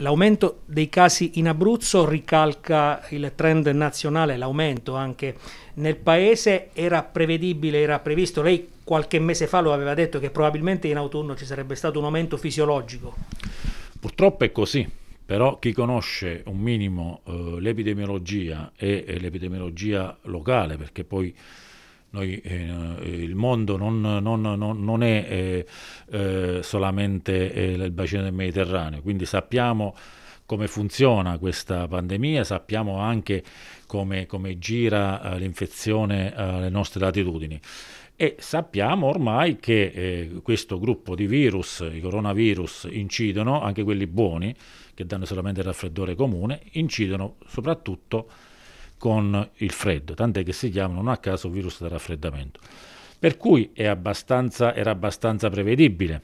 L'aumento dei casi in Abruzzo ricalca il trend nazionale, l'aumento anche nel paese. Era prevedibile, era previsto, lei qualche mese fa lo aveva detto che probabilmente in autunno ci sarebbe stato un aumento fisiologico. Purtroppo è così, però chi conosce un minimo eh, l'epidemiologia e, e l'epidemiologia locale, perché poi noi, eh, eh, il mondo non, non, non, non è eh, eh solamente eh, il bacino del Mediterraneo, quindi sappiamo come funziona questa pandemia, sappiamo anche come, come gira l'infezione alle nostre latitudini e sappiamo ormai che eh, questo gruppo di virus, i coronavirus, incidono, anche quelli buoni, che danno solamente il raffreddore comune, incidono soprattutto con il freddo, tant'è che si chiamano non a caso virus del raffreddamento. Per cui abbastanza, era abbastanza prevedibile.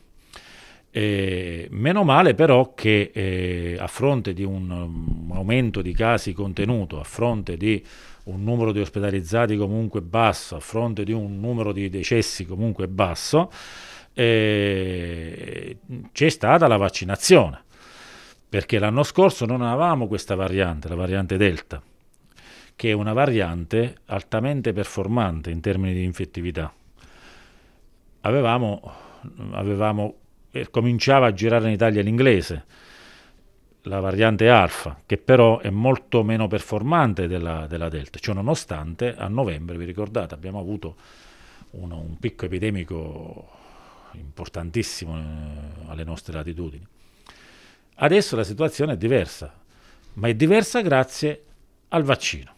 Eh, meno male però che eh, a fronte di un um, aumento di casi contenuto, a fronte di un numero di ospedalizzati comunque basso, a fronte di un numero di decessi comunque basso, eh, c'è stata la vaccinazione, perché l'anno scorso non avevamo questa variante, la variante Delta che è una variante altamente performante in termini di infettività. Avevamo, avevamo eh, cominciava a girare in Italia l'inglese, la variante alfa, che però è molto meno performante della, della delta, cioè nonostante a novembre, vi ricordate, abbiamo avuto uno, un picco epidemico importantissimo eh, alle nostre latitudini. Adesso la situazione è diversa, ma è diversa grazie al vaccino.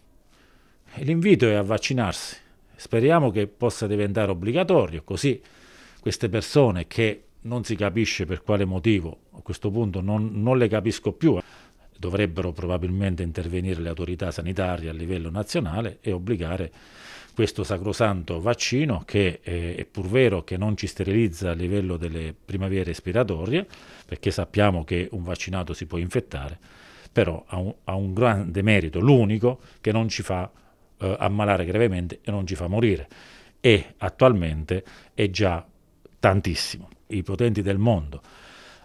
L'invito è a vaccinarsi. Speriamo che possa diventare obbligatorio, così queste persone che non si capisce per quale motivo, a questo punto non, non le capisco più, dovrebbero probabilmente intervenire le autorità sanitarie a livello nazionale e obbligare questo sacrosanto vaccino che eh, è pur vero che non ci sterilizza a livello delle primavere respiratorie, perché sappiamo che un vaccinato si può infettare, però ha un, ha un grande merito, l'unico che non ci fa eh, ammalare gravemente e non ci fa morire. E attualmente è già tantissimo. I potenti del mondo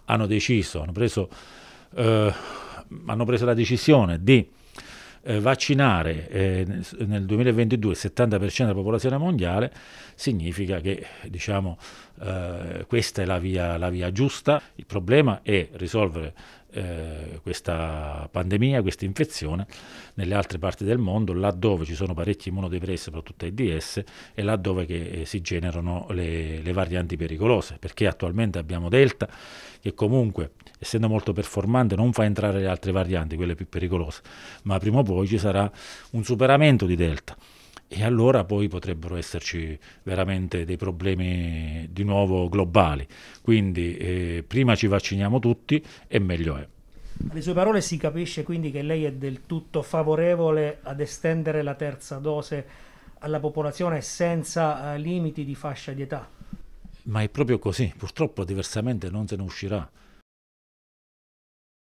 hanno deciso, hanno preso, eh, hanno preso la decisione di eh, vaccinare eh, nel 2022 il 70% della popolazione mondiale significa che diciamo, eh, questa è la via, la via giusta. Il problema è risolvere eh, questa pandemia, questa infezione nelle altre parti del mondo, laddove ci sono parecchi immunodepressi, soprattutto AIDS, e laddove che, eh, si generano le, le varianti pericolose, perché attualmente abbiamo Delta che comunque essendo molto performante, non fa entrare le altre varianti, quelle più pericolose, ma prima o poi ci sarà un superamento di delta e allora poi potrebbero esserci veramente dei problemi di nuovo globali. Quindi eh, prima ci vacciniamo tutti e meglio è. Alle sue parole si capisce quindi che lei è del tutto favorevole ad estendere la terza dose alla popolazione senza eh, limiti di fascia di età. Ma è proprio così, purtroppo diversamente non se ne uscirà.